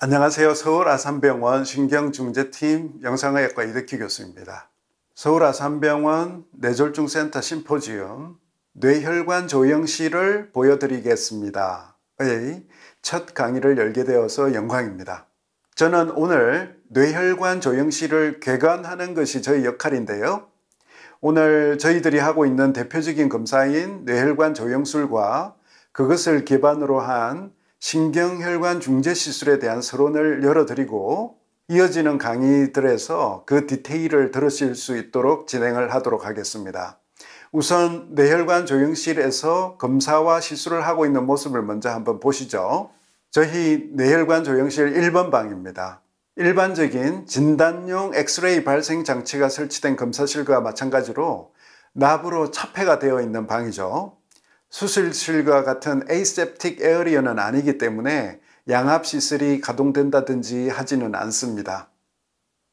안녕하세요. 서울 아산병원 신경중재팀 영상의학과 이덕희 교수입니다. 서울 아산병원 뇌졸중센터 심포지움 뇌혈관 조영실을 보여드리겠습니다. 첫 강의를 열게 되어서 영광입니다. 저는 오늘 뇌혈관 조영실을 개관하는 것이 저희 역할인데요. 오늘 저희들이 하고 있는 대표적인 검사인 뇌혈관 조영술과 그것을 기반으로 한 신경혈관 중재 시술에 대한 서론을 열어드리고 이어지는 강의들에서 그 디테일을 들으실 수 있도록 진행을 하도록 하겠습니다. 우선 뇌혈관 조영실에서 검사와 시술을 하고 있는 모습을 먼저 한번 보시죠. 저희 뇌혈관 조영실 1번 방입니다. 일반적인 진단용 엑스레이 발생 장치가 설치된 검사실과 마찬가지로 납으로 차폐가 되어 있는 방이죠. 수술실과 같은 에이셉틱 에어리어는 아니기 때문에 양압시설이 가동된다든지 하지는 않습니다.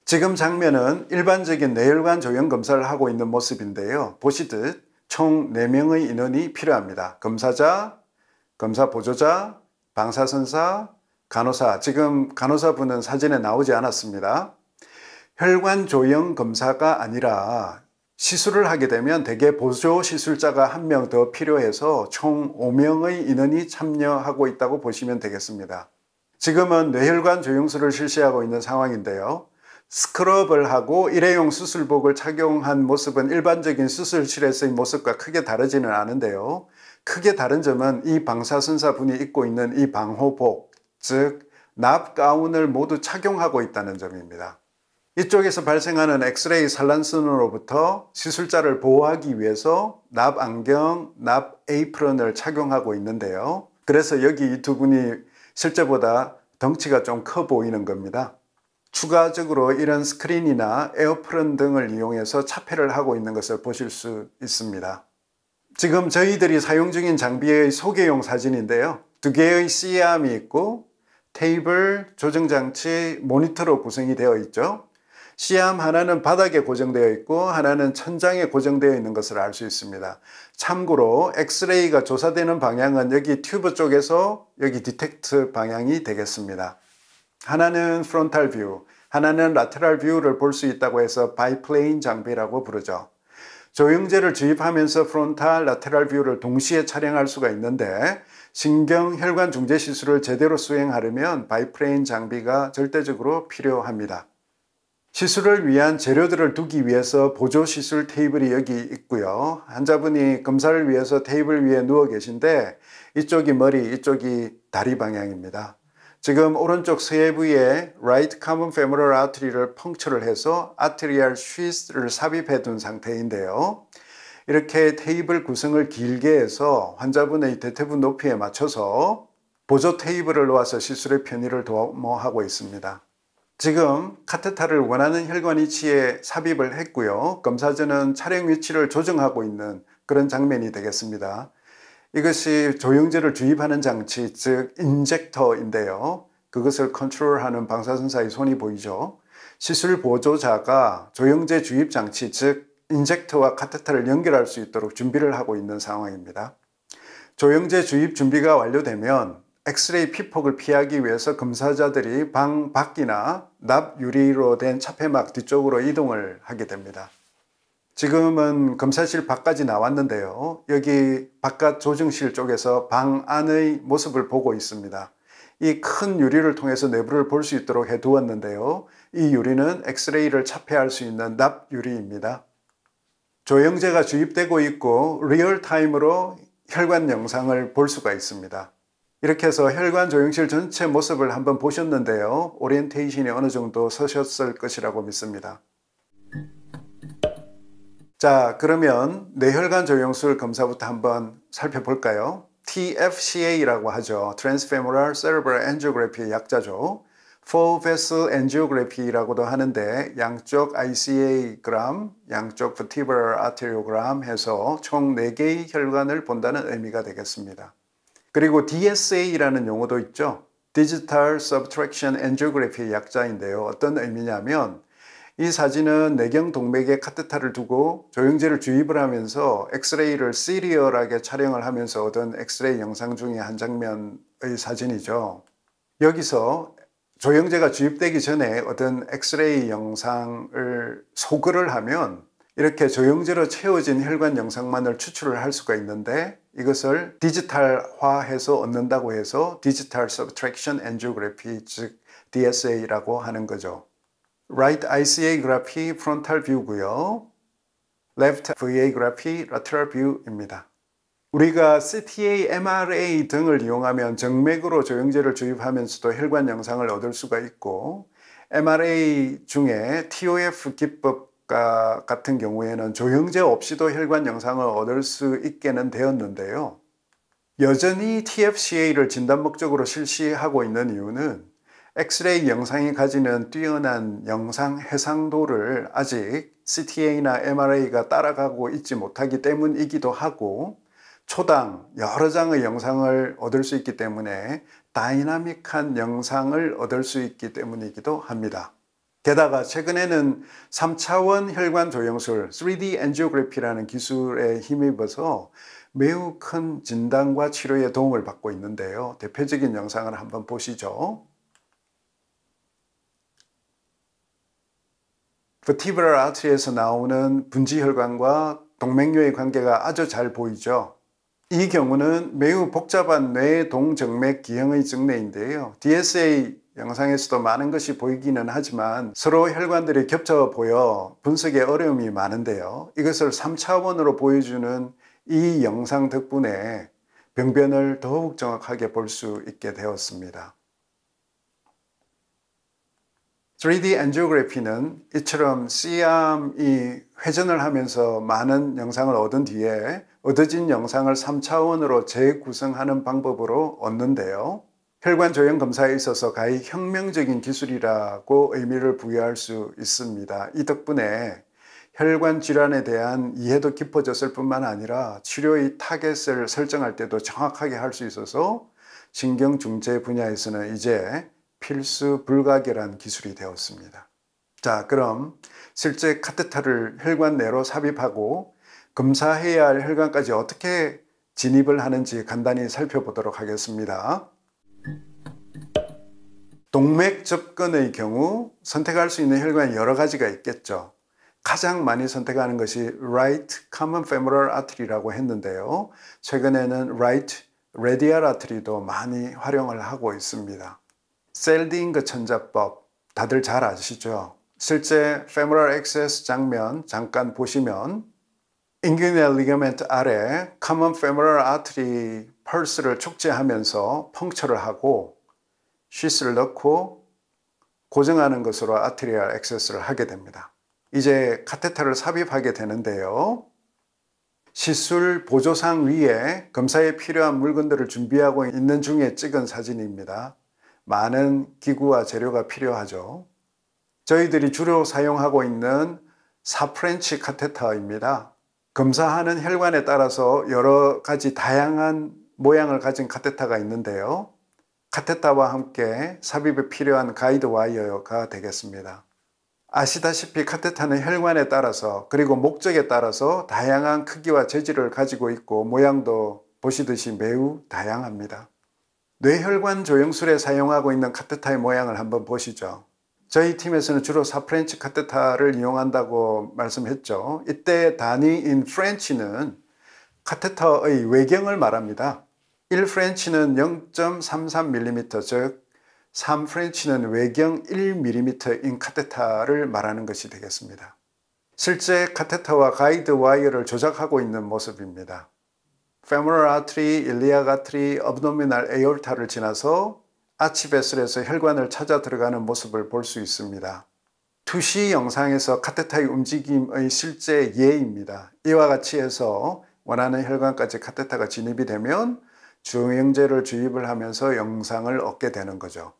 지금 장면은 일반적인 뇌혈관 조형 검사를 하고 있는 모습인데요. 보시듯 총 4명의 인원이 필요합니다. 검사자, 검사 보조자, 방사선사, 간호사. 지금 간호사분은 사진에 나오지 않았습니다. 혈관 조형 검사가 아니라 시술을 하게 되면 대개 보조 시술자가 한 명 더 필요해서 총 5명의 인원이 참여하고 있다고 보시면 되겠습니다. 지금은 뇌혈관 조영술을 실시하고 있는 상황인데요. 스크럽을 하고 일회용 수술복을 착용한 모습은 일반적인 수술실에서의 모습과 크게 다르지는 않은데요. 크게 다른 점은 이 방사선사분이 입고 있는 이 방호복, 즉, 납가운을 모두 착용하고 있다는 점입니다. 이쪽에서 발생하는 엑스레이 산란선으로부터 시술자를 보호하기 위해서 납 안경, 납 에이프런을 착용하고 있는데요. 그래서 여기 이 두 분이 실제보다 덩치가 좀 커 보이는 겁니다. 추가적으로 이런 스크린이나 에어프런 등을 이용해서 차폐를 하고 있는 것을 보실 수 있습니다. 지금 저희들이 사용 중인 장비의 소개용 사진인데요. 두 개의 CRM이 있고 테이블, 조정장치, 모니터로 구성이 되어 있죠. 씨암 하나는 바닥에 고정되어 있고 하나는 천장에 고정되어 있는 것을 알 수 있습니다. 참고로 엑스레이가 조사되는 방향은 여기 튜브 쪽에서 여기 디텍트 방향이 되겠습니다. 하나는 프론탈 뷰, 하나는 라테랄 뷰를 볼 수 있다고 해서 바이플레인 장비라고 부르죠. 조영제를 주입하면서 프론탈 라테랄 뷰를 동시에 촬영할 수가 있는데 신경혈관 중재 시술을 제대로 수행하려면 바이프레인 장비가 절대적으로 필요합니다. 시술을 위한 재료들을 두기 위해서 보조 시술 테이블이 여기 있고요. 환자분이 검사를 위해서 테이블 위에 누워 계신데 이쪽이 머리, 이쪽이 다리 방향입니다. 지금 오른쪽 서해 부위에 right common femoral artery를 펑처를 해서 arterial sheath를 삽입해 둔 상태인데요. 이렇게 테이블 구성을 길게 해서 환자분의 대퇴부 높이에 맞춰서 보조 테이블을 놓아서 시술의 편의를 도모하고 있습니다. 지금 카테타를 원하는 혈관 위치에 삽입을 했고요. 검사진은 촬영 위치를 조정하고 있는 그런 장면이 되겠습니다. 이것이 조영제를 주입하는 장치, 즉 인젝터인데요. 그것을 컨트롤하는 방사선사의 손이 보이죠. 시술 보조자가 조영제 주입 장치, 즉 인젝터와 카테타를 연결할 수 있도록 준비를 하고 있는 상황입니다. 조영제 주입 준비가 완료되면 엑스레이 피폭을 피하기 위해서 검사자들이 방 밖이나 납 유리로 된 차폐막 뒤쪽으로 이동을 하게 됩니다. 지금은 검사실 밖까지 나왔는데요. 여기 바깥 조정실 쪽에서 방 안의 모습을 보고 있습니다. 이 큰 유리를 통해서 내부를 볼 수 있도록 해두었는데요. 이 유리는 엑스레이를 차폐할 수 있는 납 유리입니다. 조영제가 주입되고 있고 리얼타임으로 혈관 영상을 볼 수가 있습니다. 이렇게 해서 혈관 조영실 전체 모습을 한번 보셨는데요. 오리엔테이션이 어느 정도 서셨을 것이라고 믿습니다. 자, 그러면 뇌혈관 조영술 검사부터 한번 살펴볼까요? TFCA라고 하죠. Transfemoral Cerebral a n g i o g r a p h y 약자죠. Full Vessel Angiography라고도 하는데 양쪽 i c a 그 r 양쪽 Vertebral Arteriogram 해서 총 4개의 혈관을 본다는 의미가 되겠습니다. 그리고 DSA라는 용어도 있죠. Digital Subtraction Angiography 약자인데요. 어떤 의미냐면 이 사진은 내경 동맥에 카테타를 두고 조영제를 주입을 하면서 엑스레이를 시리얼하게 촬영을 하면서 얻은 엑스레이 영상 중의 한 장면의 사진이죠. 여기서 조영제가 주입되기 전에 얻은 엑스레이 영상을 소그를 하면 이렇게 조영제로 채워진 혈관 영상만을 추출을 할 수가 있는데 이것을 디지털화해서 얻는다고 해서 디지털 Subtraction Angiography 즉 DSA라고 하는 거죠. Right ICA 그래피 프론탈 뷰고요. Left VA 그래피 lateral view입니다. 우리가 CTA, MRA 등을 이용하면 정맥으로 조영제를 주입하면서도 혈관 영상을 얻을 수가 있고 MRA 중에 TOF 기법 같은 경우에는 조형제 없이도 혈관 영상을 얻을 수 있게는 되었는데요. 여전히 TFCA를 진단 목적으로 실시하고 있는 이유는 엑스레이 영상이 가지는 뛰어난 영상 해상도를 아직 CTA나 MRA가 따라가고 있지 못하기 때문이기도 하고 초당 여러 장의 영상을 얻을 수 있기 때문에 다이나믹한 영상을 얻을 수 있기 때문이기도 합니다. 게다가 최근에는 3차원 혈관 조영술 3D 엔지오그래피라는 기술에 힘입어서 매우 큰 진단과 치료에 도움을 받고 있는데요. 대표적인 영상을 한번 보시죠. 버티브럴 아트에서 나오는 분지혈관과 동맥류의 관계가 아주 잘 보이죠. 이 경우는 매우 복잡한 뇌동정맥 기형의 증례인데요. DSA 영상에서도 많은 것이 보이기는 하지만 서로 혈관들이 겹쳐 보여 분석에 어려움이 많은데요. 이것을 3차원으로 보여주는 이 영상 덕분에 병변을 더욱 정확하게 볼 수 있게 되었습니다. 3D 안지오그래피는 이처럼 C암이 회전을 하면서 많은 영상을 얻은 뒤에 얻어진 영상을 3차원으로 재구성하는 방법으로 얻는데요. 혈관 조형 검사에 있어서 가히 혁명적인 기술이라고 의미를 부여할 수 있습니다. 이 덕분에 혈관 질환에 대한 이해도 깊어졌을 뿐만 아니라 치료의 타겟을 설정할 때도 정확하게 할 수 있어서 신경중재 분야에서는 이제 필수 불가결한 기술이 되었습니다. 자 그럼 실제 카테타를 혈관 내로 삽입하고 검사해야 할 혈관까지 어떻게 진입을 하는지 간단히 살펴보도록 하겠습니다. 동맥 접근의 경우 선택할 수 있는 혈관이 여러 가지가 있겠죠. 가장 많이 선택하는 것이 right common femoral artery라고 했는데요. 최근에는 right radial artery도 많이 활용을 하고 있습니다. 셀딩그 천자법 다들 잘 아시죠? 실제 femoral access 장면 잠깐 보시면 inguinal ligament 아래 common femoral artery 펄스를 촉제하면서 펑처를 하고 시스를 넣고 고정하는 것으로 아트리알 액세스를 하게 됩니다. 이제 카테터를 삽입하게 되는데요. 시술 보조상 위에 검사에 필요한 물건들을 준비하고 있는 중에 찍은 사진입니다. 많은 기구와 재료가 필요하죠. 저희들이 주로 사용하고 있는 사프렌치 카테터입니다. 검사하는 혈관에 따라서 여러 가지 다양한 모양을 가진 카테터가 있는데요. 카테타와 함께 삽입에 필요한 가이드 와이어가 되겠습니다. 아시다시피 카테타는 혈관에 따라서 그리고 목적에 따라서 다양한 크기와 재질을 가지고 있고 모양도 보시듯이 매우 다양합니다. 뇌혈관 조영술에 사용하고 있는 카테타의 모양을 한번 보시죠. 저희 팀에서는 주로 사프렌치 카테타를 이용한다고 말씀했죠. 이때 단위인 프렌치는 카테타의 외경을 말합니다. 1프렌치는 0.33mm 즉 3프렌치는 외경 1mm인 카테타를 말하는 것이 되겠습니다. 실제 카테타와 가이드 와이어를 조작하고 있는 모습입니다. 페 e m 아트리, 일리아 t e r y iliac a r 타를 지나서 아치베슬에서 혈관을 찾아 들어가는 모습을 볼 수 있습니다. 2시 영상에서 카테타의 움직임의 실제 예입니다. 이와 같이 해서 원하는 혈관까지 카테타가 진입이 되면 중형제를 주입을 하면서 영상을 얻게 되는 거죠.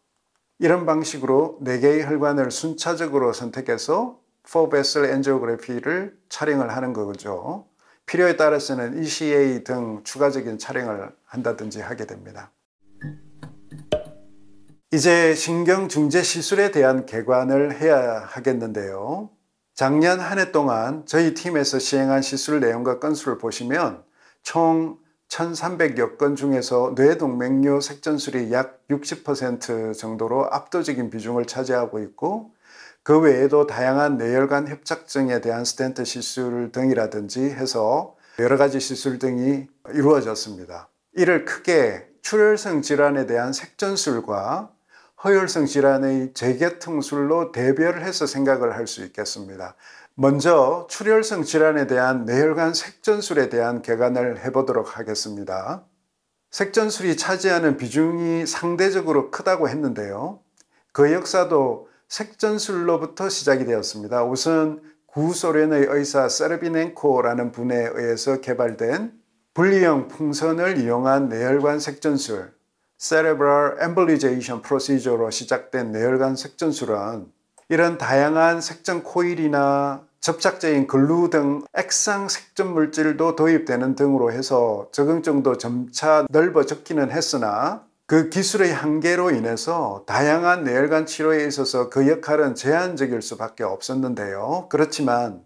이런 방식으로 4개의 혈관을 순차적으로 선택해서 4베슬 엔지오그래피를 촬영을 하는 거죠. 필요에 따라서는 ECA 등 추가적인 촬영을 한다든지 하게 됩니다. 이제 신경중재 시술에 대한 개관을 해야 하겠는데요. 작년 한 해 동안 저희 팀에서 시행한 시술 내용과 건수를 보시면 총 1,300여 건 중에서 뇌동맥류 색전술이 약 60% 정도로 압도적인 비중을 차지하고 있고 그 외에도 다양한 뇌혈관 협착증에 대한 스탠트 시술 등이라든지 해서 여러 가지 시술 등이 이루어졌습니다. 이를 크게 출혈성 질환에 대한 색전술과 허혈성 질환의 재개통술로 대별해서 생각을 할 수 있겠습니다. 먼저 출혈성 질환에 대한 뇌혈관 색전술에 대한 개관을 해보도록 하겠습니다. 색전술이 차지하는 비중이 상대적으로 크다고 했는데요. 그 역사도 색전술로부터 시작이 되었습니다. 우선 구소련의 의사 세르비넨코라는 분에 의해서 개발된 분리형 풍선을 이용한 뇌혈관 색전술, Cerebral Embolization Procedure로 시작된 뇌혈관 색전술은 이런 다양한 색전 코일이나 접착제인 글루 등 액상 색전 물질도 도입되는 등으로 해서 적응증도 점차 넓어졌기는 했으나 그 기술의 한계로 인해서 다양한 뇌혈관 치료에 있어서 그 역할은 제한적일 수밖에 없었는데요. 그렇지만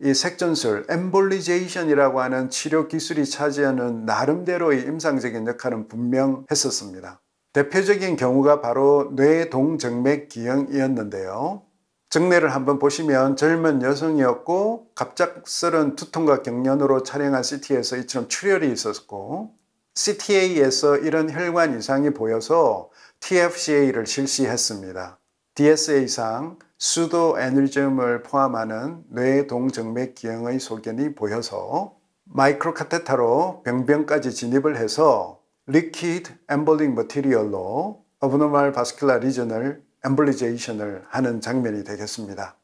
이 색전술, 엠볼리제이션이라고 하는 치료 기술이 차지하는 나름대로의 임상적인 역할은 분명 했었습니다. 대표적인 경우가 바로 뇌동정맥 기형이었는데요. 정례를 한번 보시면 젊은 여성이었고 갑작스런 두통과 경련으로 촬영한 CT에서 이처럼 출혈이 있었고 CTA에서 이런 혈관 이상이 보여서 TFCA를 실시했습니다. DSA상 수도 에너즘을 포함하는 뇌동정맥 기형의 소견이 보여서 마이크로 카테타로 병변까지 진입을 해서 리퀴드 엠볼링 머티리얼로 어브노말 바스큘라 리전을 엠볼리제이션을 하는 장면이 되겠습니다.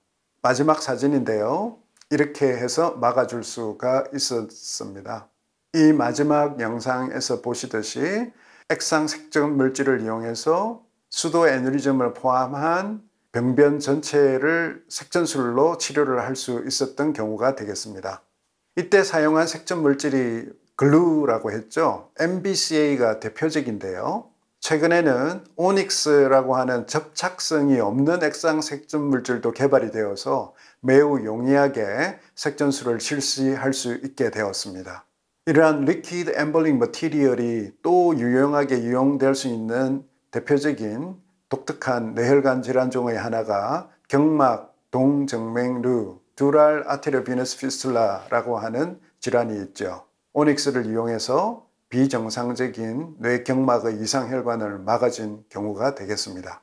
마지막 사진인데요. 이렇게 해서 막아줄 수가 있었습니다. 이 마지막 영상에서 보시듯이 액상 색적 물질을 이용해서 수도 에누리즘을 포함한 병변 전체를 색전술로 치료를 할 수 있었던 경우가 되겠습니다. 이때 사용한 색전 물질이 글루라고 했죠. MBCA가 대표적인데요. 최근에는 오닉스라고 하는 접착성이 없는 액상 색전 물질도 개발이 되어서 매우 용이하게 색전술을 실시할 수 있게 되었습니다. 이러한 리퀴드 엠블링 머티리얼이 또 유용하게 유용될 수 있는 대표적인 독특한 뇌혈관 질환 중의 하나가 경막 동정맥류 듀랄 아테리비너스 피스툴라라고 하는 질환이 있죠. 오닉스를 이용해서 비정상적인 뇌경막의 이상혈관을 막아준 경우가 되겠습니다.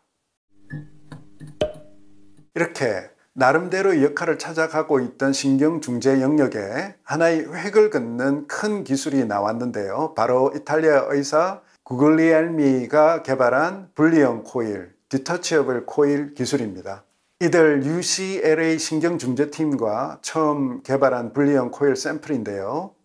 이렇게 나름대로 역할을 찾아가고 있던 신경중재 영역에 하나의 획을 긋는 큰 기술이 나왔는데요. 바로 이탈리아 의사 구글리엘미가 개발한 불리형 코일, 디터치업블 코일 기술입니다. 이들 UCLA 신경중재팀과 처음 개발한 불리형 코일 샘플인데요.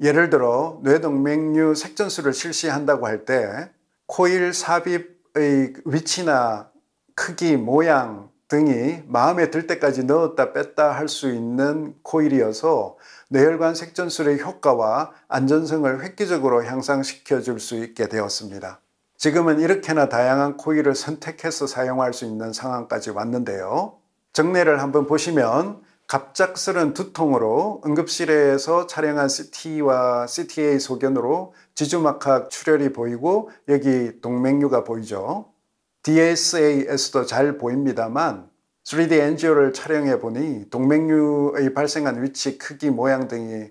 예를 들어 뇌동맥류 색전술을 실시한다고 할 때 코일 삽입의 위치나 크기, 모양 등이 마음에 들 때까지 넣었다 뺐다 할 수 있는 코일이어서 뇌혈관 색전술의 효과와 안전성을 획기적으로 향상시켜 줄 수 있게 되었습니다. 지금은 이렇게나 다양한 코일을 선택해서 사용할 수 있는 상황까지 왔는데요. 정례를 한번 보시면 갑작스런 두통으로 응급실에서 촬영한 CT와 CTA 소견으로 지주막학 출혈이 보이고 여기 동맥류가 보이죠. d s a 에도잘 보입니다만 3D 엔지오를 촬영해 보니 동맥류의 발생한 위치, 크기, 모양 등이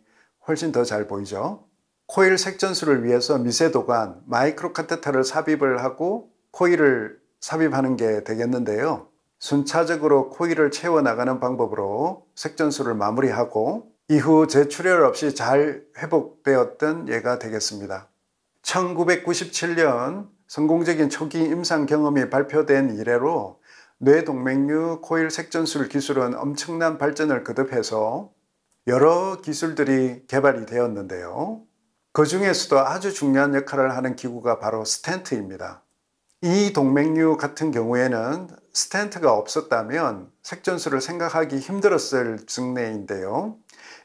훨씬 더 잘 보이죠. 코일 색전술을 위해서 미세도관, 마이크로 카테타를 삽입을 하고 코일을 삽입하는 게 되겠는데요. 순차적으로 코일을 채워나가는 방법으로 색전술을 마무리하고 이후 재출혈 없이 잘 회복되었던 예가 되겠습니다. 1997년 성공적인 초기 임상 경험이 발표된 이래로 뇌동맥류 코일 색전술 기술은 엄청난 발전을 거듭해서 여러 기술들이 개발이 되었는데요. 그 중에서도 아주 중요한 역할을 하는 기구가 바로 스탠트입니다. 이 동맥류 같은 경우에는 스탠트가 없었다면 색전술을 생각하기 힘들었을 증례인데요.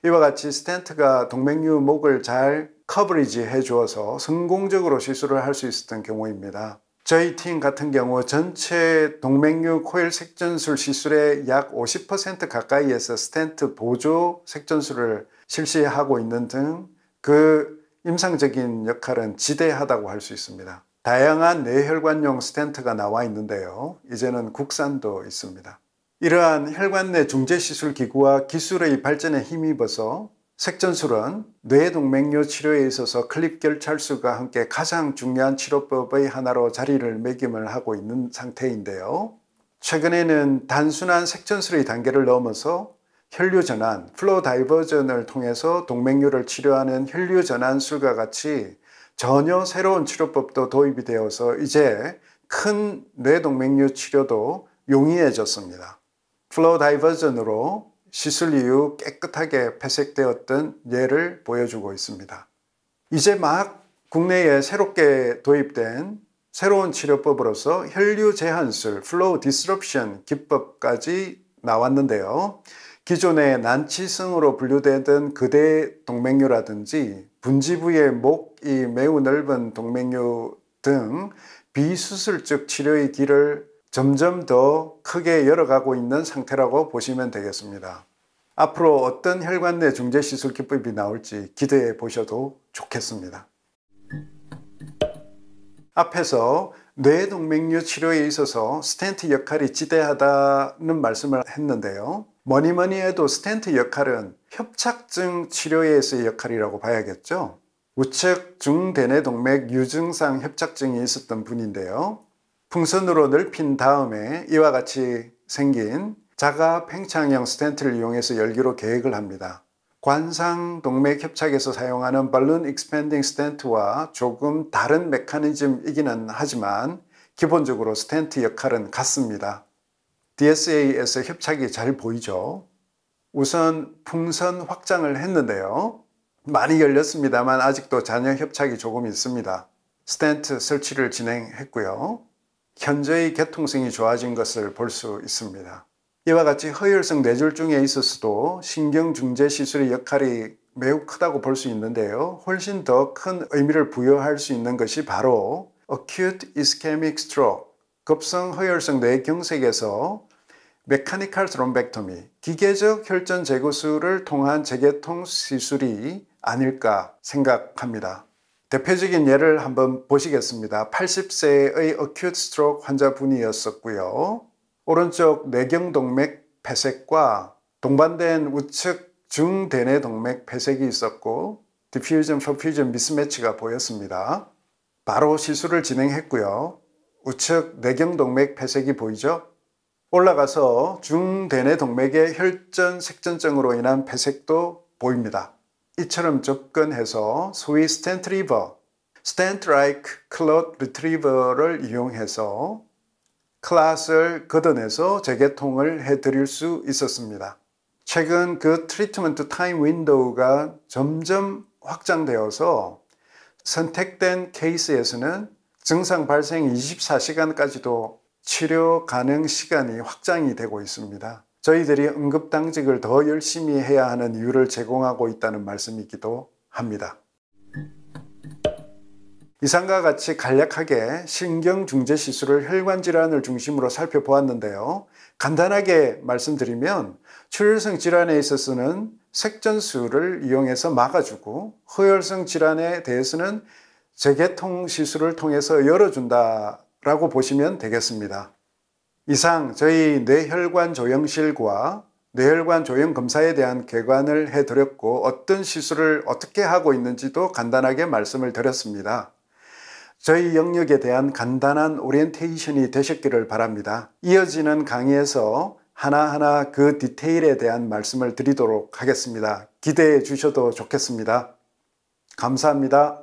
이와 같이 스탠트가 동맥류 목을 잘 커버리지 해주어서 성공적으로 시술을 할 수 있었던 경우입니다. 저희 팀 같은 경우 전체 동맥류 코일 색전술 시술의 약 50% 가까이에서 스탠트 보조 색전술을 실시하고 있는 등 그 임상적인 역할은 지대하다고 할 수 있습니다. 다양한 뇌혈관용 스탠트가 나와 있는데요. 이제는 국산도 있습니다. 이러한 혈관내 중재시술 기구와 기술의 발전에 힘입어서 색전술은 뇌동맥류 치료에 있어서 클립 결찰술과 함께 가장 중요한 치료법의 하나로 자리를 매김을 하고 있는 상태인데요. 최근에는 단순한 색전술의 단계를 넘어서 혈류전환, 플로 다이버전을 통해서 동맥류를 치료하는 혈류전환술과 같이 전혀 새로운 치료법도 도입이 되어서 이제 큰 뇌동맥류 치료도 용이해졌습니다. 플로우 다이버전으로 시술 이후 깨끗하게 폐색되었던 예를 보여주고 있습니다. 이제 막 국내에 새롭게 도입된 새로운 치료법으로서 혈류 제한술, 플로우 디스럽션 기법까지 나왔는데요. 기존의 난치성으로 분류되던 그대 동맥류라든지 분지부의 목이 매우 넓은 동맥류 등 비수술적 치료의 길을 점점 더 크게 열어가고 있는 상태라고 보시면 되겠습니다. 앞으로 어떤 혈관 내 중재 시술 기법이 나올지 기대해 보셔도 좋겠습니다. 앞에서 뇌동맥류 치료에 있어서 스탠트 역할이 지대하다는 말씀을 했는데요. 뭐니 뭐니 해도 스탠트 역할은 협착증 치료에서의 역할이라고 봐야겠죠. 우측 중대뇌 동맥 유증상 협착증이 있었던 분인데요. 풍선으로 넓힌 다음에 이와 같이 생긴 자가 팽창형 스탠트를 이용해서 열기로 계획을 합니다. 관상 동맥 협착에서 사용하는 발룬 익스팬딩 스탠트와 조금 다른 메커니즘이기는 하지만 기본적으로 스탠트 역할은 같습니다. DSA에서 협착이 잘 보이죠. 우선 풍선 확장을 했는데요. 많이 열렸습니다만 아직도 잔여 협착이 조금 있습니다. 스탠트 설치를 진행했고요. 현재의 개통성이 좋아진 것을 볼 수 있습니다. 이와 같이 허혈성 뇌졸중에 있어서도 신경중재 시술의 역할이 매우 크다고 볼 수 있는데요. 훨씬 더 큰 의미를 부여할 수 있는 것이 바로 acute ischemic stroke 급성 허혈성 뇌 경색에서 메카니컬 트롬백토미, 기계적 혈전 재구술을 통한 재개통 시술이 아닐까 생각합니다. 대표적인 예를 한번 보시겠습니다. 80세의 어큐트 스트로크 환자분이었었고요. 오른쪽 뇌경동맥 폐색과 동반된 우측 중대뇌 동맥 폐색이 있었고 디퓨전 퍼퓨전 미스매치가 보였습니다. 바로 시술을 진행했고요. 우측 내경동맥 폐색이 보이죠? 올라가서 중대뇌 동맥의 혈전 색전증으로 인한 폐색도 보입니다. 이처럼 접근해서 소위 스탠트 리버, 스탠트 라이크 클롯 리트리버를 이용해서 클라스를 걷어내서 재개통을 해드릴 수 있었습니다. 최근 그 트리트먼트 타임 윈도우가 점점 확장되어서 선택된 케이스에서는 증상 발생 24시간까지도 치료 가능 시간이 확장이 되고 있습니다. 저희들이 응급당직을 더 열심히 해야 하는 이유를 제공하고 있다는 말씀이기도 합니다. 이상과 같이 간략하게 신경중재 시술을 혈관질환을 중심으로 살펴보았는데요. 간단하게 말씀드리면 출혈성 질환에 있어서는 색전술을 이용해서 막아주고 허혈성 질환에 대해서는 재개통 시술을 통해서 열어준다라고 보시면 되겠습니다. 이상 저희 뇌혈관 조영실과 뇌혈관 조영 검사에 대한 개관을 해드렸고 어떤 시술을 어떻게 하고 있는지도 간단하게 말씀을 드렸습니다. 저희 영역에 대한 간단한 오리엔테이션이 되셨기를 바랍니다. 이어지는 강의에서 하나하나 그 디테일에 대한 말씀을 드리도록 하겠습니다. 기대해 주셔도 좋겠습니다. 감사합니다.